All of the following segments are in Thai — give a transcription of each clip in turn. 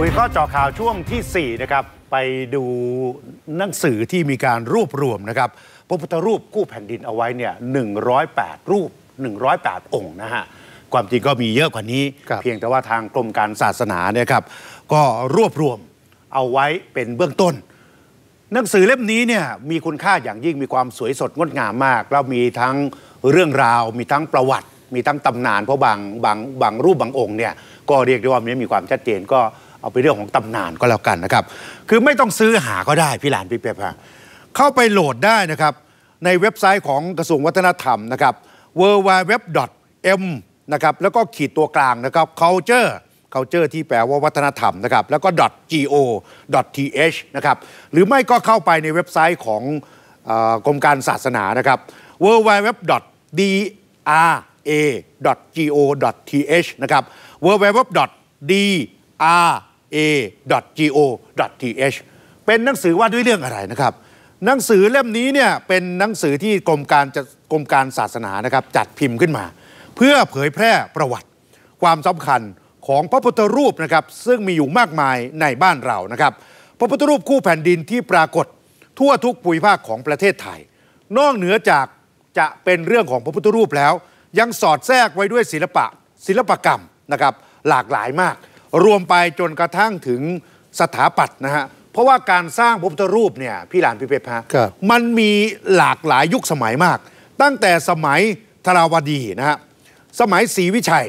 คุยข้อจอข่าวช่วงที่4นะครับไปดูหนังสือที่มีการรวบรวมนะครับพระพุทธรูปคู่แผ่นดินเอาไว้เนี่ย108 รูป 108 องค์นะฮะความจริงก็มีเยอะกว่านี้เพียงแต่ว่าทางกรมการศาสนาเนี่ยครับก็รวบรวมเอาไว้เป็นเบื้องต้น หนังสือเล่มนี้เนี่ยมีคุณค่าอย่างยิ่งมีความสวยสดงดงามมาก แล้วมีทั้งเรื่องราว มีทั้งประวัติ มีทั้งตำนานเพราะบางบางบางรูปบางองค์เนี่ยก็เรียกได้ว่ามันมีความชัดเจนก็เอาไปเรื่องของตำนานก็แล้วกันนะครับ คือไม่ต้องซื้อหาก็ได้ พี่หลานพี่เป๊ปฮะเข้าไปโหลดได้นะครับ ในเว็บไซต์ของกระทรวงวัฒนธรรมนะครับ w w w m นะครับแล้วก็ขีดตัวกลางนะครับ culture culture ที่แปลว่าวัฒนธรรมนะครับแล้วก็ .go .th นะครับหรือไม่ก็เข้าไปในเว็บไซต์ของกรมการศาสนานะครับ w w w d r a go th นะครับ w w w d r a.go.th เป็นหนังสือว่าด้วยเรื่องอะไรนะครับหนังสือเล่มนี้เนี่ยเป็นหนังสือที่กรมการจกรมการศาสนานะครับจัดพิมพ์ขึ้นมา เพื่อเผยแพร่ประวัติ ความสำคัญของพระพุทธรูปนะครับซึ่งมีอยู่มากมายในบ้านเรานะครับพระพุทธรูปคู่แผ่นดินที่ปรากฏทั่วทุกภูมิภาคของประเทศไทย นอกเหนือจากจะเป็นเรื่องของพระพุทธรูปแล้ว ยังสอดแทรกไว้ด้วยศิลปะศิลปกรรมนะครับหลากหลายมากรวมไปจนกระทั่งถึงสถาปัตย์นะฮะ เพราะว่าการสร้างพระพุทธรูปเนี่ยพี่หลานพี่เพชรฮะมันมีหลากหลายยุคสมัยมาก ตั้งแต่สมัยธราวดีนะฮะ สมัยศรีวิชัย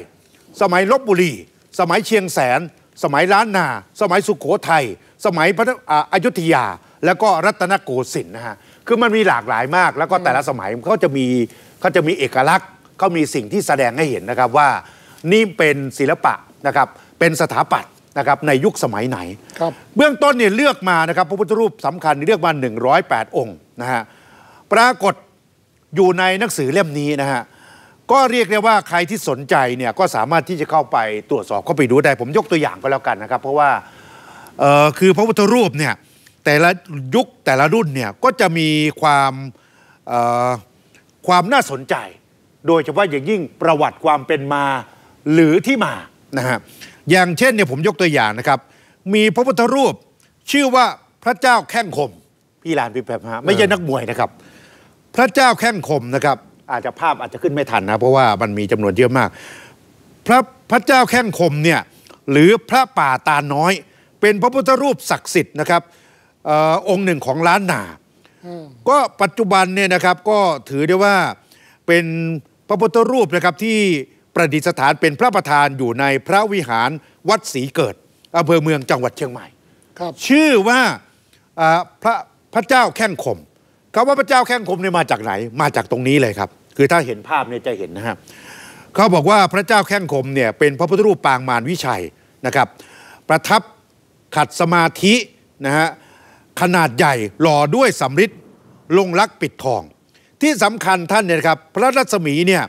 สมัยลบบุรี สมัยเชียงแสน สมัยล้านนา สมัยสุขโขทัย สมัยพระอยุธยา แล้วก็รัตนโกสินทร์นะฮะ คือมันมีหลากหลายมาก แล้วก็แต่ละสมัยเขาจะมีเขาจะมีเอกลักษณ์เขามีสิ่งที่แสดงให้เห็นนะครับว่านี่เป็นศิลปะนะครับเป็นสถาปัตย์นะครับในยุคสมัยไหนครับเบื้องต้นเนี่ยเลือกมานะครับพระพุทธรูปสำคัญเลือกมา108 องค์นะฮะปรากฏอยู่ในหนังสือเล่มนี้นะฮะก็เรียกได้ว่าใครที่สนใจเนี่ยก็สามารถที่จะเข้าไปตรวจสอบเข้าไปดูได้ ผมยกตัวอย่างก็แล้วกันนะครับ เพราะว่าคือพระพุทธรูปเนี่ยแต่ละยุคแต่ละรุ่นเนี่ยก็จะมีความความน่าสนใจ โดยเฉพาะอย่างยิ่งประวัติความเป็นมาหรือที่มานะฮะอย่างเช่นเนี่ยผมยกตัวอย่างนะครับ มีพระพุทธรูปชื่อว่าพระเจ้าแข้งคมพี่ลานพี่แปบฮะไม่ใช่นักมวยนะครับ พระเจ้าแข้งคมนะครับ อาจจะภาพอาจจะขึ้นไม่ทันนะเพราะว่ามันมีจำนวนเยอะมากพระพระเจ้าแข้งคมเนี่ยหรือพระป่าตาน้อย เป็นพระพุทธรูปศักดิ์สิทธิ์นะครับอองค์หนึ่งของล้านนา ก็ปัจจุบันเนี่ยนะครับ ก็ถือได้ว่าเป็นพระพุทธรูปนะครับที่ประดิษฐานเป็นพระประธานอยู่ในพระวิหารวัดศรีเกิดอำเภอเมืองจังหวัดเชียงใหม่ ครับชื่อว่าพระพระเจ้าแข้งขมคำว่าพระเจ้าแข้งขมเนี่ยมาจากไหนมาจากตรงนี้เลยครับ คือถ้าเห็นภาพเนี่ยจะเห็นนะครับ เขาบอกว่าพระเจ้าแข้งขมเนี่ยเป็นพระพุทธรูปปางมารวิชัยนะครับ ประทับขัดสมาธินะฮะขนาดใหญ่หล่อด้วยสำริดลงลักปิดทอง ที่สำคัญท่านเนี่ยครับพระรัศมีเนี่ย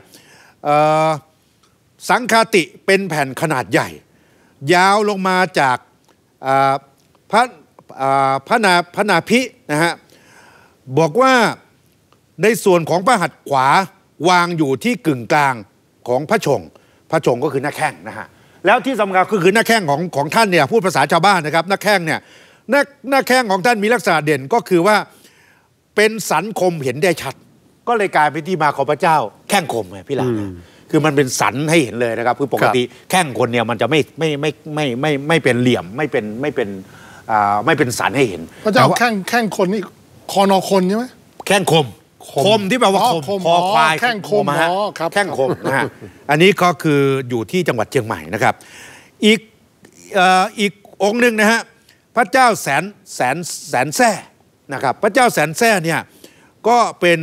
สังคาติเป็นแผ่นขนาดใหญ่ ยาวลงมาจากพระพระนาพระนาพินะฮะ บอกว่าในส่วนของพระหัตถ์ขวาวางอยู่ที่กึ่งกลางของพระชง พระชงก็คือหน้าแข้งนะฮะแล้วที่สำคัญก็คือหน้าแข้งของของท่านเนี่ยพูดภาษาชาวบ้านนะครับหน้าแข้งเนี่ยหน้าหน้าแข้งของท่านมีลักษณะเด่นก็คือว่าเป็นสันคมเห็นได้ชัด ก็เลยกลายเป็นที่มาของพระเจ้าแข้งคมไงพี่หลานคือมันเป็นสันให้เห็นเลยนะครับคือปกติแข้ง คนเนี่ยมันจะไม่ไม่ไม่ไม่ไม่ไม่เป็นเหลี่ยมไม่เป็นไม่เป็นไม่เป็นสันให้เห็น พระเจ้าแข้งแข้งคนนี่คอนอคนใช่ไหมแข้งคมคมที่แปลว่าคมคอควายแข้งคมฮะแข้งคมนะฮะอันนี้ก็คืออยู่ที่จังหวัดเชียงใหม่นะครับ อีกอีกองค์หนึ่งนะฮะพระเจ้าแสนแสนแสนแท่นะครับ พระเจ้าแสนแท่เนี่ยก็เป็น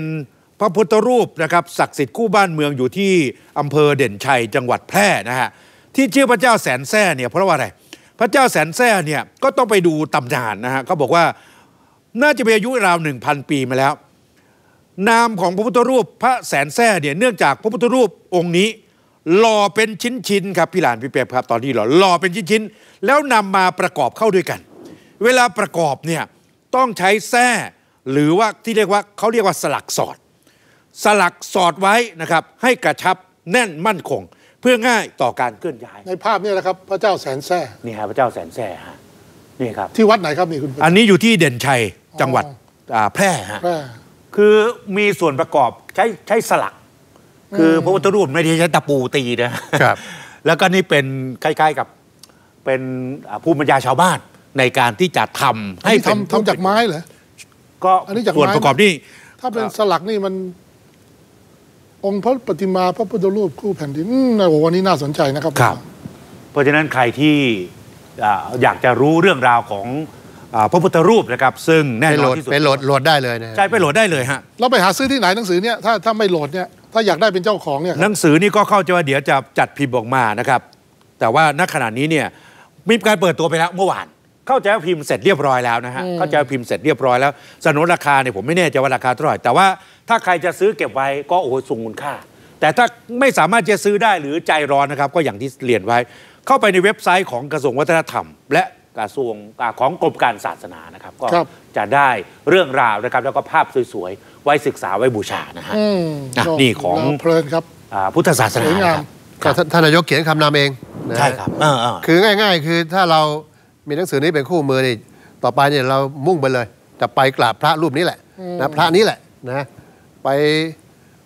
พระพุทธรูปนะครับศักดิ์สิทธิ์คู่บ้านเมืองอยู่ที่อำเภอเด่นชัยจังหวัดแพร่นะฮะที่ชื่อพระเจ้าแสนแซ่เนี่ยเพราะว่าอะไรพระเจ้าแสนแซ่เนี่ยก็ต้องไปดูตำนานนะฮะเขาบอกว่าน่าจะมีอายุราวหนึ่งพันปีมาแล้ว นามของพระพุทธรูปพระแสนแซ่เนี่ยเนื่องจากพระพุทธรูปองค์นี้หล่อเป็นชิ้นๆครับพี่หลานพี่เปียบครับตอนนี้หล่อหล่อเป็นชิ้นๆแล้วนำมาประกอบเข้าด้วยกัน เวลาประกอบเนี่ยต้องใช้แท่หรือว่าที่เรียกว่าเขาเรียกว่าสลักสอดสลักสอดไว้นะครับให้กระชับแน่นมั่นคง เพื่อง่ายต่อการเคลื่อนย้ายในภาพนี้แหละครับ พระเจ้าแสนแส่นี่ฮะพระเจ้าแสนแส่ฮะนี่ครับ ที่วัดไหนครับนี่คุณ อันนี้อยู่ที่เด่นชัยจังหวัดแพร่ฮะคือมีส่วนประกอบใช้ใช้สลัก คือพระพุทธรูปไม่ได้ใช้ตะปูตีนะครับ แล้วก็นี่เป็นใกล้ๆกับ เป็นภูมิปัญญาชาวบ้านในการที่จะทำให้ทำทำจากไม้เหรอก็ส่วนประกอบนี่ถ้าเป็นสลักนี่มันองค์พระปฏิมาพระพุทธรูปคู่แผ่นดินโอ้วันนี้น่าสนใจนะครับครับ เพราะฉะนั้นใครที่อยากจะรู้เรื่องราวของพระพุทธรูปนะครับซึ่งแน่นอนที่สุดไปโหลดโหลดได้เลยนะใช่ไปโหลดได้เลยฮะเราไปหาซื้อที่ไหนหนังสือเนี่ยถ้าถ้าไม่โหลดเนี่ยถ้าอยากได้เป็นเจ้าของเนี่ยหนังสือนี่ก็เข้าใจว่าเดี๋ยวจะจัดพิมพ์ออกมานะครับ แต่ว่าณขณะนี้เนี่ยมีการเปิดตัวไปแล้วเมื่อวานเข้าใจว่าพิมพ์เสร็จเรียบร้อยแล้วนะฮะ เข้าใจว่าพิมพ์เสร็จเรียบร้อยแล้วสนนราคาเนี่ยผมไม่แน่ใจว่าราคาเท่าไหร่แต่ว่าถ้าใครจะซื้อเก็บไว้ก็โอ้โหสูงคุณค่าแต่ถ้าไม่สามารถจะซื้อได้หรือใจร้อนนะครับ ก็อย่างที่เรียนไว้ เข้าไปในเว็บไซต์ของกระทรวงวัฒนธรรม และกระทรวงของกรมการศาสนานะครับ ก็จะได้เรื่องราวนะครับ แล้วก็ภาพสวยๆไว้ศึกษาไว้บูชานะฮะนี่ของเพลินครับพุทธศาสนาครับท่านนายกเขียนคำนำเองใช่ครับคือง่าย ๆ คือถ้าเรามีหนังสือนี้เป็นคู่มือนี่ ต่อไปเนี่ยเรามุ่งไปเลย จะไปกราบพระรูปนี้แหละนะพระนี้แหละนะ ไป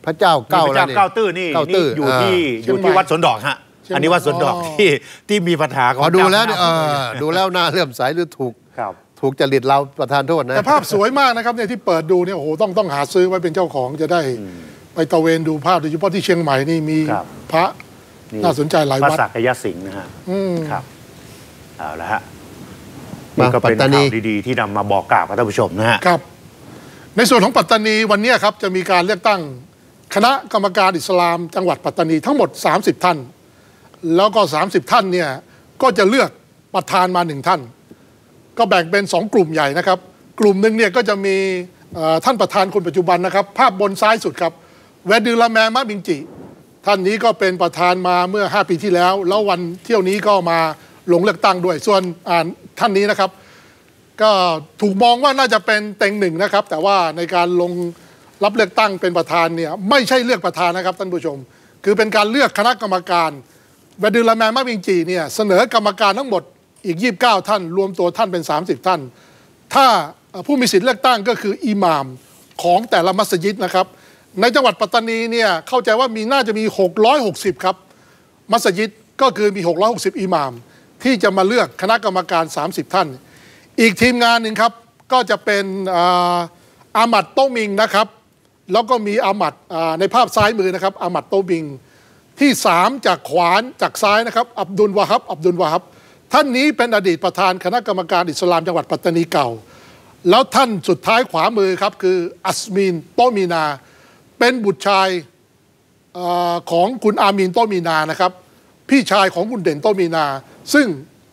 พระเจ้าเก้าพระเจ้าเก้าตื้อนี่เก้าตื้ออยู่ที่อยู่ที่วัดสนดอกฮะอันนี้วัดสนดอกที่ที่มีปัญหาของดูแล้วเออดูแล้วน่าเลื่อมใสหรือถูกถูกจริตเราประธานโทษนะแต่ภาพสวยมากนะครับเนี่ยที่เปิดดูเนี่ยโอ้โหต้องต้องหาซื้อไว้เป็นเจ้าของจะได้ ไปตะเวนดูภาพโดยเฉพาะที่เชียงใหม่นี่มีพระน่าสนใจหลายวัดพระสักยสิงห์นะฮะครับเอาละฮะนี่ก็เป็นข่าวดี ๆ ที่นำมาบอกกล่าวกับท่านผู้ชมนะฮะ ครับ ในส่วนของปัตตานีวันนี้ครับ จะมีการเลือกตั้งคณะกรรมการอิสลามจังหวัดปัตตานีทั้งหมด 30ท่าน แล้วก็ 30ท่านเนี่ย ก็จะเลือกประธานมาหนึ่งท่าน ก็แบ่งเป็น 2 กลุ่มใหญ่นะครับ กลุ่มหนึ่งเนี่ย ก็จะมีท่านประธานคนปัจจุบันนะครับ ภาพบนซ้ายสุดครับเวดูลาแมมะบิงจิ ท่านนี้ก็เป็นประธานมาเมื่อ5ปีที่แล้ว แล้ววันเที่ยวนี้ก็มาลงเลือกตั้งด้วย ส่วนท่านนี้นะครับ ก็ถูกมองว่าน่าจะเป็นเต็งหนึ่งนะครับ แต่ว่าในการลงรับเลือกตั้งเป็นประธานเนี่ยไม่ใช่เลือกประธานนะครับท่านผู้ชม คือเป็นการเลือกคณะกรรมการวดูลาแมนมาพิงจีเนี่ยเสนอกรรมการทั้งหมดอีก 29 ท่าน รวมตัวท่านเป็น 30 ท่าน ถ้าผู้มีสิทธิ์เลือกตั้งก็คืออิหม่ามของแต่ละมัสยิดนะครับ ในจังหวัดปัตตานีเนี่ยเข้าใจว่ามีน่าจะมี 660ครับมัสยิดก็คือมี 660อิหม่ามที่จะมาเลือกคณะกรรมการ 30 ท่าน อีกทีมงานหนึ่งครับ ก็จะเป็นอามัดโตมิงนะครับ แล้วก็มีอามัดในภาพซ้ายมือนะครับอามัดโตมิง ที่ 3 จากขวานจากซ้ายนะครับอับดุลวาฮับอับดุลวาฮับท่านนี้เป็นอดีตประธานคณะกรรมการอิสลามจังหวัดปัตตานีเก่า แล้วท่านสุดท้ายขวามือครับคืออัสมีนโตมีนา เป็นบุตรชายอของคุณอามีนโตมีนานะครับพี่ชายของคุณเด่นโตมีนาซึ่ง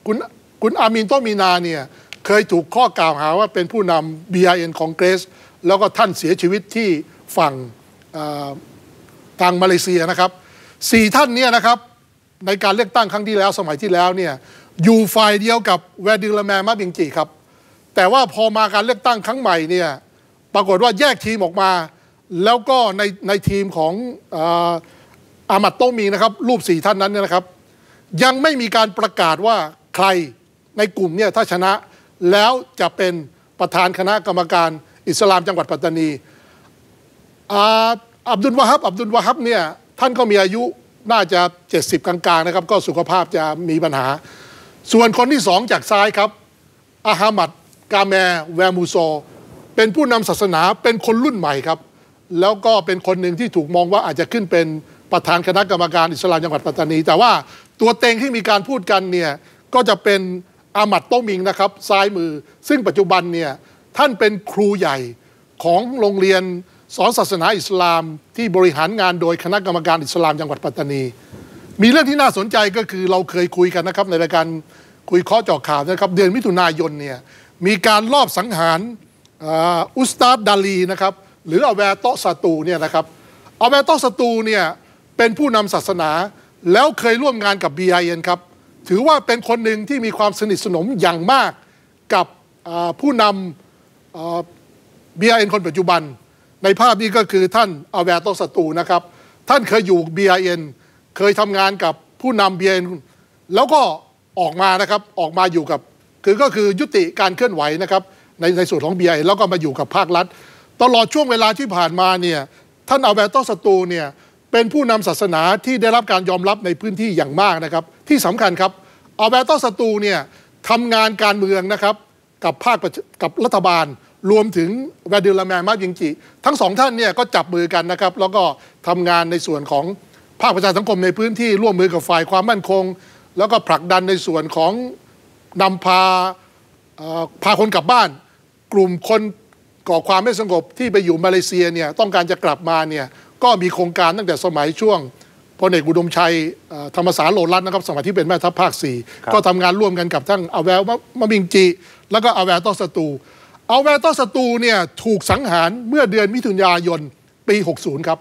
คุณคุณอามินโตมีนาเนี่ยเคยถูกข้อกล่าวหาว่าเป็นผู้นำ BIN ของเกรซแล้วก็ท่านเสียชีวิตที่ฝั่งทางมาเลเซียนะครับสี่ท่านเนี่ยนะครับ ในการเลือกตั้งครั้งที่แล้ว สมัยที่แล้วเนี่ยอยู่ฝ่ายเดียวกับแวดิลแมร์มาบิงจีครับ แต่ว่าพอมาการเลือกตั้งครั้งใหม่เนี่ยปรากฏว่าแยกทีมออกมา แล้วก็ในในทีมของอามัดโตมีนะครับรูปสี่ท่านนั้นเนี่ยนะครับยังไม่มีการประกาศว่าใครในกลุ่มเนี่ยถ้าชนะแล้วจะเป็นประธานคณะกรรมการอิสลามจังหวัดปัตตานีอับดุลวาฮับ อับดุลวาฮับเนี่ยท่านก็มีอายุน่าจะ 70กลางๆนะครับ ก็สุขภาพจะมีปัญหา ส่วนคนที่สองจากซ้ายครับ อาฮามัดกาแมแวมูโซ เป็นผู้นำศาสนาเป็นคนรุ่นใหม่ครับ แล้วก็เป็นคนหนึ่งที่ถูกมองว่าอาจจะขึ้นเป็นประธานคณะกรรมการอิสลามจังหวัดปัตตานี แต่ว่าตัวเต็งที่มีการพูดกันเนี่ยก็จะเป็นอามัดโตมิงนะครับซ้ายมือ ซึ่งปัจจุบันเนี่ยท่านเป็นครูใหญ่ของโรงเรียนสอนศาสนาอิสลามที่บริหารงานโดยคณะกรรมการอิสลามจังหวัดปัตตานี มีเรื่องที่น่าสนใจก็คือเราเคยคุยกันนะครับในรายการคุยข้อเจาะข่าวนะครับเดือนมิถุนายนเนี่ยมีการลอบสังหารอุสตาบดาลีนะครับหรืออาแวโตสตูเนี่ยนะครับอาแวโตสตูเนี่ยเป็นผู้นำศาสนาแล้วเคยร่วมงานกับ BIN ครับ ถือว่าเป็นคนหนึ่งที่มีความสนิทสนมอย่างมากกับผู้นำ BIN คนปัจจุบัน ในภาพนี้ก็คือท่านอาแวโตสตูนะครับท่านเคยอยู่ BIN เคยทำงานกับผู้นำ BIN แล้วก็ออกมานะครับออกมาอยู่กับ คือก็คือยุติการเคลื่อนไหวนะครับ ในในส่วนของ BIN แล้วก็มาอยู่กับภาครัฐ ตลอดช่วงเวลาที่ผ่านมาเนี่ยท่านอาแวโตสตูเนี่ยเป็นผู้นำศาสนาที่ได้รับการยอมรับในพื้นที่อย่างมากนะครับ ที่สำคัญครับอัลเบโตสตูเนี่ยทำงานการเมืองนะครับกับภาคกับรัฐบาล รวมถึงวดิลแมนมาจิงจิทั้งสองท่านเนี่ยก็จับมือกันนะครับ แล้วก็ทำงานในส่วนของภาคประชาสังคมในพื้นที่ร่วมมือกับฝ่ายความมั่นคง แล้วก็ผลักดันในส่วนของนำพาพาคนกลับบ้าน กลุ่มคนก่อความไม่สงบที่ไปอยู่มาเลเซียเนี่ยต้องการจะกลับมาเนี่ยก็มีโครงการตั้งแต่สมัยช่วงพลเอกอุดมชัยธรรมสารโลรัตนะครับ สมัยที่เป็นแม่ทัพภาค 4 ก็ทำงานร่วมกันกับทั้งอาแววมามิงจีแล้วก็อาแววต้อสตูอาแววต้อสตูเนี่ยถูกสังหารเมื่อเดือนมิถุนายนปี 60 ครับ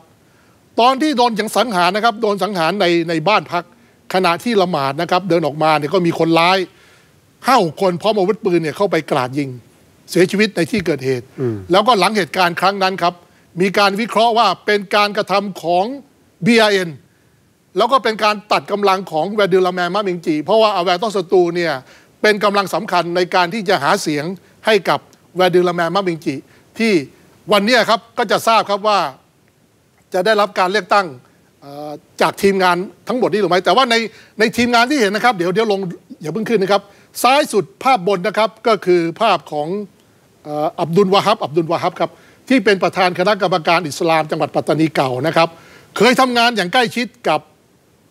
ตอนที่โดนยังสังหารนะครับ โดนสังหารในในบ้านพักขณะที่ละหมาดนะครับ เดินออกมาเนี่ยก็มีคนร้ายห้าคนพร้อมอาวุธปืนเนี่ยเข้าไปกราดยิง เสียชีวิตในที่เกิดเหตุแล้วก็หลังเหตุการณ์ครั้งนั้นครับมีการวิเคราะห์ว่าเป็นการกระทำของ b ี n แล้วก็เป็นการตัดกำลังของแวดิลแมนมาเมงจีเพราะว่าอาแวร์ต้องสตูเนี่ยเป็นกำลังสำคัญในการที่จะหาเสียงให้กับแวดิลแมนมาเมงจีที่วันนี้ครับ ก็จะทราบครับว่าจะได้รับการเลือกตั้งจากทีมงานทั้งหมดนี้หรือไม่แต่ว่าในในทีมงานที่เห็นนะครับ เดี๋ยวเดี๋ยวลงอย่าเพิ่งขึ้นนะครับซ้ายสุดภาพบนนะครับก็คือภาพของอับดุลวาฮับ อับดุลวาฮับครับที่เป็นประธานคณะกรรมการอิสลาม จังหวัดปัตตานีเก่านะครับ เคยทำงานอย่างใกล้ชิดกับ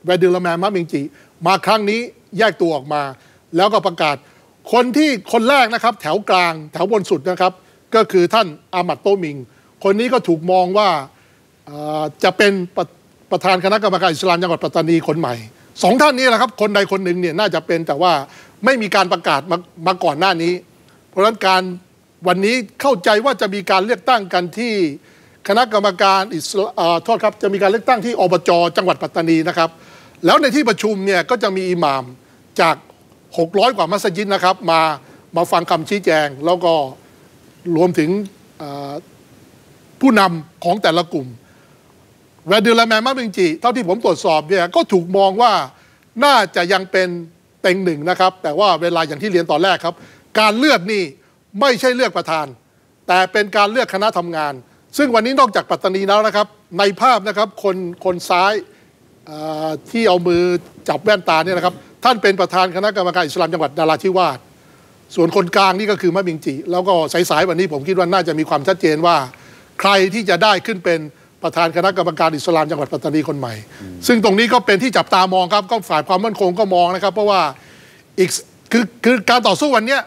แวดิลแมนมามิงจิ มาครั้งนี้แยกตัวออกมา แล้วก็ประกาศคนที่คนแรกนะครับแถวกลางแถวบนสุด นะครับ ก็คือท่านอามัดโตมิง คนนี้ก็ถูกมองว่าจะเป็นประประธานคณะกรรมการอิสลามจังหวัดปัตตานีคนใหม่ สองท่านนี้แหละครับคนใดคนหนึ่งเนี่ยน่าจะเป็น แต่ว่าไม่มีการประกาศมามาก่อนหน้านี้ เพราะฉะนั้นการวันนี้เข้าใจว่าจะมีการเลือกตั้งกันที่ คณะกรรมการอิสระโทษครับจะมีการเลือกตั้งที่อบจ จังหวัดปัตตานีนะครับ แล้วในที่ประชุมเนี่ย ก็จะมีอิหม่ามจาก 600 กว่ามัสยิดนะครับ มามาฟังคำชี้แจง แล้วก็รวมถึงผู้นำของแต่ละกลุ่มแวดูลแมนมาบิงจี เท่าที่ผมตรวจสอบเนี่ย ก็ถูกมองว่าน่าจะยังเป็นเต็งหนึ่งนะครับ แต่ว่าเวลาอย่างที่เรียนตอนแรกครับ การเลือกนี่ไม่ใช่เลือกประธาน แต่เป็นการเลือกคณะทำงาน ซึ่งวันนี้นอกจากปัตตานีแล้วนะครับในภาพนะครับคนคนซ้ายที่เอามือจับแว่นตาเนี่ยนะครับท่านเป็นประธานคณะกรรมการอิสลามจังหวัดนาราธิวาสส่วนคนกลางนี่ก็คือมะมิงจิแล้วก็สายๆวันนี้ผมคิดว่าน่าจะมีความชัดเจนว่า ใครที่จะได้ขึ้นเป็นประธานคณะกรรมการอิสลามจังหวัดปัตตานีคนใหม่ ซึ่งตรงนี้ก็เป็นที่จับตามองครับ ก็ฝ่ายความมั่นคงก็มองนะครับ เพราะว่าอีกคือคือการต่อสู้วันนี้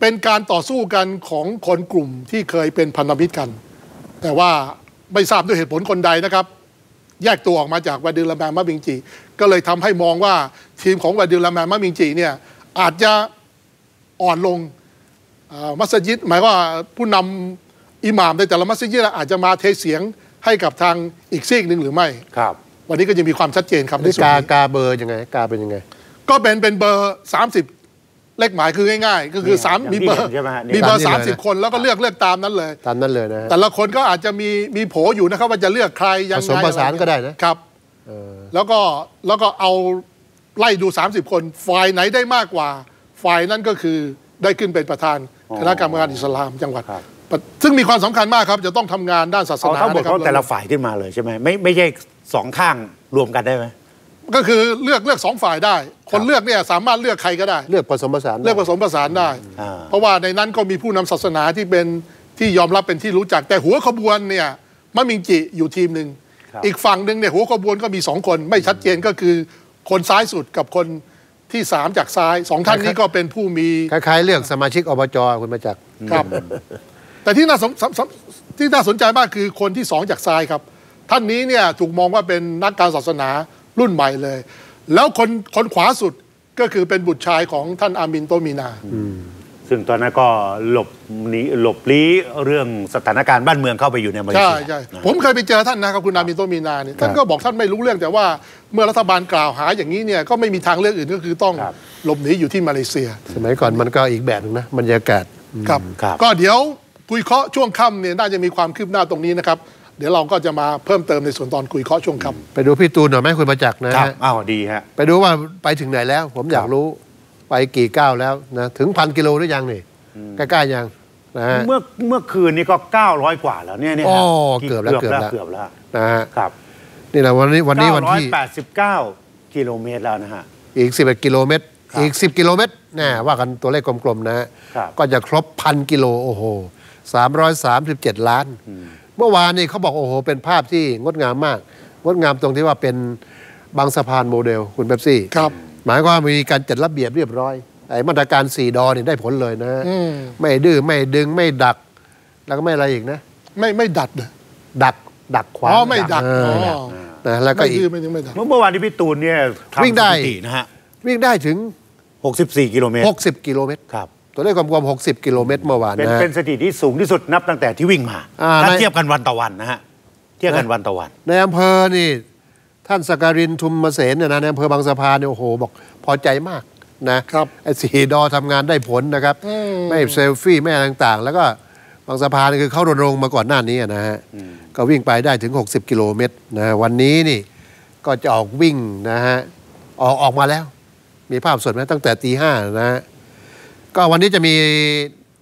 เป็นการต่อสู้กันของคนกลุ่มที่เคยเป็นพันธมิตรกัน แต่ว่า ไม่ทราบด้วยเหตุผลคนใดนะครับ แยกตัวออกมาจากวาดิลาแมนมาบิงจีก็เลยทำให้มองว่าทีมของวาดิลาแมนมาบิงจีเนี่ยอาจจะอ่อนลงมัสยิด หมายว่าผู้นำอิหม่ามในแต่ละมัสยิดอาจจะมาเทเสียงให้กับทางอีกซีกหนึ่งหรือไม่ครับ วันนี้ก็จะมีความชัดเจนครับในส่วนนี้กากาเบอร์ยังไงกาเป็นยังไง ก็เป็นเป็นเบอร์ 30เลขหมายคือง่ายๆ ก็คือสามมีเบอร์มีเบอร์สามสิบคนแล้วก็เลือกเลือกตามนั้นเลยตามนั้นเลยนะแต่ละคนก็อาจจะมีมีโผอยู่นะครับ ว่าจะเลือกใครยังไงผสมผสานก็ได้นะครับแล้วก็แล้วก็เอาไล่ดู 30 คนฝ่ายไหนได้มากกว่าฝ่ายนั้นก็คือได้ขึ้นเป็นประธานคณะกรรมการอิสลามจังหวัดซึ่งมีความสำคัญมากครับจะต้องทำงานด้านศาสนาาบอกเขาแต่ละฝ่ายขึ้นมาเลยใช่ไหมไม่ไม่ใช่สองข้างรวมกันได้ไหมก็คือเลือกเลือกสองฝ่ายได้ คนเลือกเนี่ยสามารถเลือกใครก็ได้ เลือกผสมผสานเลือกผสมผสานได้ เพราะว่าในนั้นก็มีผู้นำศาสนาที่เป็นที่ยอมรับเป็นที่รู้จักแต่หัวขบวนเนี่ยมัมิงจิอยู่ทีมหนึ่งอีกฝั่งหนึ่งเนี่ยหัวขบวนก็มีสองคนไม่ชัดเจนก็คือคนซ้ายสุดกับคนที่สามจากซ้ายสองท่านนี้ก็เป็นผู้มีคล้ายๆเลือกสมาชิกอบจคุณมาจากครับ แต่ที่น่าสนที่น่าสนใจมากคือคนที่สองจากซ้ายครับ ท่านนี้เนี่ยถูกมองว่าเป็นนักการศาสนารุ่นใหม่เลย แล้วคนคนขวาสุดก็คือเป็นบุตรชายของท่านอามินโตมีนาซึ่งตอนนั้นก็หลบหนีหลบลี้เรื่องสถานการณ์บ้านเมืองเข้าไปอยู่ในมาเลเซียใช่ใช่ผมเคยไปเจอท่านนะครับคุณอามินโตมีนาเนี่ยท่านก็บอกท่านไม่รู้เรื่อง แต่ว่าเมื่อรัฐบาลกล่าวหาอย่างนี้เนี่ยก็ไม่มีทางเลือกอื่นก็คือต้องหลบหนีอยู่ที่มาเลเซีย สมัยก่อนมันก็อีกแบบนึงนะบรรยากาศครับก็เดี๋ยวคุยเคาะช่วงค่ำเนี่ยน่าจะมีความคืบหน้าตรงนี้นะครับเดี๋ยวเราก็จะมาเพิ่มเติมในส่วนตอนคุยข้อช่วงครับ ไปดูพี่ตูนหน่อยไหมคุณประจักษ์นะฮะอ้าวดีฮะ ไปดูว่าไปถึงไหนแล้ว ผมอยากรู้ไปกี่ก้าวแล้วนะถึงพันกิโลหรือยัง นี่ใกล้ๆยังนะฮะเมื่อเมื่อคืนนี้ก็ 900 กว่าแล้วเนี่ยเนี่ยโอ้เกือบแล้วเกือบแล้วเกือบแล้วนะฮะครับ นี่แหละวันนี้วันนี้วันที่989 กิโลเมตรแล้วนะฮะ อีก 11กิโลเมตรอีก 10กิโลเมตรน่ว่ากันตัวเลขกลมๆนะก็จะครบพันกิโลโอ้โห 337 ล้านเมื่อวานนี่เขาบอกโอ้โหเป็นภาพที่งดงามมากงดงามตรงที่ว่าเป็นบางสะพานโมเดลคุณเบปซี่ครับหมายความมีการจัดระเบียบเรียบร้อยไอ้มาตรการสี่ดอเนี่ยได้ผลเลยนะไม่ดื้อไม่ดึงไม่ดักแล้วก็ไม่อะไรอีกนะไม่ไม่ดัดดักดักขวาอ๋อไม่ดักนะแล้วก็อีกเมื่อวานที่พี่ตูนเนี่ยวิ่งได้นะฮะวิ่งได้ถึง 64กิโลเมตร60กิโลเมตรครับตัวเลขก้มๆ60 กิโลเมตรเมื่อวานเป็นะเป็นสถิติที่สูงที่สุดนับตั้งแต่ที่วิ่งมาถ้าเทียบกันวันต่อวันนะฮะ เทียบกันวันต่อวัน ในอำเภอนี่ ท่านสการินทุมมาเสนเนี่ยนะในอำเภอบางสะพานเนี่ยโอ้โห บอก พอใจมากนะครับไอ้สีดอทำงานได้ผลนะครับ ไม่เซลฟี่ไม่อะไรต่างๆ แล้วก็บางสะพานคือเข้ารณรงค์มาก่อนหน้านี้นะฮะก็วิ่งไปได้ถึง 60 กิโลเมตรนะฮะวันนี้นี่ก็จะออกวิ่งนะฮะออกออกมาแล้ว มีภาพสดไหมตั้งแต่ตีห้านะฮะก็วันนี้จะมี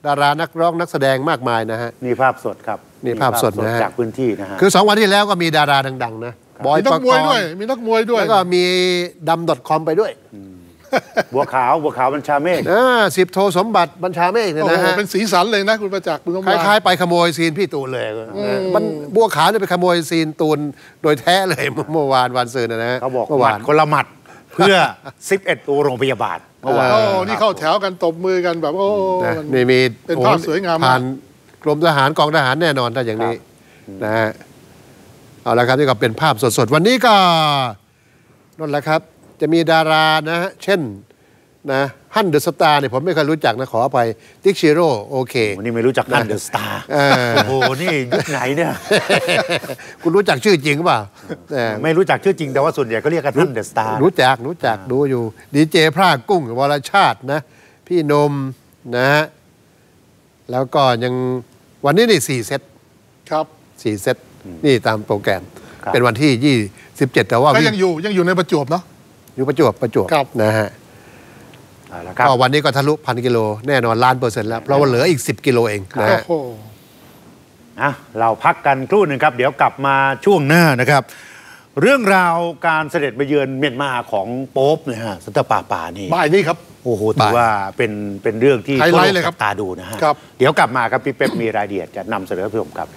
ดารานักร้องนักแสดงมากมายนะฮะนี่ภาพสดครับนี่ภาพสดนะฮะจากพื้นที่นะฮะคือสองวันที่แล้วก็มีดาราดังๆ นะบอยตัปกมวยรด้วยณ์มีนักมวยด้วยแล้วก็มีดำดอทคอมไปด้วยบัวขาวบัวขาวบัญชาเมฆสิบโทสมบัติบัญชาเมฆเนี่ยนะฮะเป็นสีสันเลยนะคุณประจักษ์คุณมคล้ายๆ ไปขโมยซีนพี่ตูนเลยนะมันบัวขาวเนี่ยไปขโมยซีนตูนโดยแท้เลยเมื่อวานวันซืนนะฮะเขาบอกเมื่อหวานคนละหมัดเพื่อ 11 โรงพยาบาลเมื่อวานโอ้นี่เข้าแถวกันตบมือกันแบบ โอ้นี่มีเป็นภาพสวยงามผ่านกรมทหาร กองทหารแน่นอนถ้าอย่างนี้ นะฮะเอาละครับ นี่ก็เป็นภาพสดๆ วันนี้ก็นั่นแหละครับ จะมีดารานะฮะเช่น นะฮันเดอะสตาร์เนี่ยผมไม่เคยรู้จักนะขออภัยติ๊กชิโร่โอเคนนี่ไม่รู้จักฮั่นเดอะสตาร์โอ้โห นี่ยุคไหนเนี่ยคุณรู้จักชื่อจริงเปล่าไม่รู้จักชื่อจริง แต่ว่าส่วนใหญ่ก็เรียกกันฮั่นเดอะสตาร์รู้จักรู้จักดูอยู่ ดีเจพระกุ้งวรชาตินะ พี่นมนะฮะแล้วก็ยังวันนี้นี่สี่เซตครับสี่เซตนี่ตามโปรแกรมเป็นวันที่ยี่สิบเจ็ดแต่ว่าก็ยังอยู่ยังอยู่ในประจวบเนาะอยู่ประจวบประจวบนะฮะก็วันนี้ก็ทะลุพันกิโลแน่นอนล้านเปอร์เซ็นต์แล้วเพราะว่าเหลืออีก 10 กิโลเองนะฮะเราพักกันครู่หนึ่งครับ เดี๋ยวกลับมาช่วงหน้านะครับ เรื่องราวการเสด็จไปเยือนเมียนมาของโป๊ปนะฮะสัตปาปานี่บ่ายนี้ครับ โอ้โหถือว่าเป็นเป็นเรื่องที่ไฮไลทเลยครับตาดูนะฮะเดี๋ยวกลับมาครับพี่เป๊ปมีรายละเอียดจะนำเสนอเพิ่มครับ